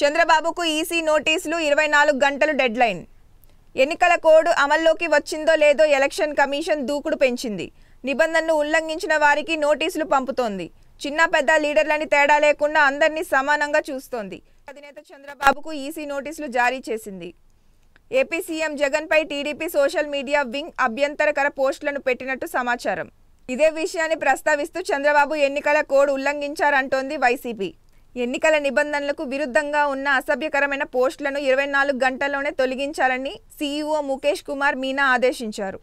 చంద్రబాబుకు ఈసీ నోటీసులు ఇరవై నాలుగు గంటలు డెడ్లైన్ ఎన్నికల కోడ్ అమల్లోకి వచ్చిందో లేదో ఎలక్షన్ కమిషన్ దూకుడు పెంచింది నిబంధనలు ఉల్లంఘించిన వారికి నోటీసులు పంపుతోంది చిన్న పెద్ద లీడర్లని తేడా లేకుండా అందరినీ సమానంగా చూస్తోంది అధినేత చంద్రబాబుకు ఈసీ నోటీసులు జారీ చేసింది ఏపీ సీఎం జగన్పై టీడీపీ సోషల్ మీడియా వింగ్ అభ్యంతరకర పోస్టులను పెట్టినట్టు సమాచారం ఇదే విషయాన్ని ప్రస్తావిస్తూ చంద్రబాబు ఎన్నికల కోడ్ ఉల్లంఘించారంటోంది వైసీపీ ఎన్నికల నిబంధనలకు విరుద్ధంగా ఉన్న అసభ్యకరమైన పోస్టులను ఇరవై నాలుగు గంటల్లోనే తొలగించాలని సీఈఓ ముఖేష్ కుమార్ మీనా ఆదేశించారు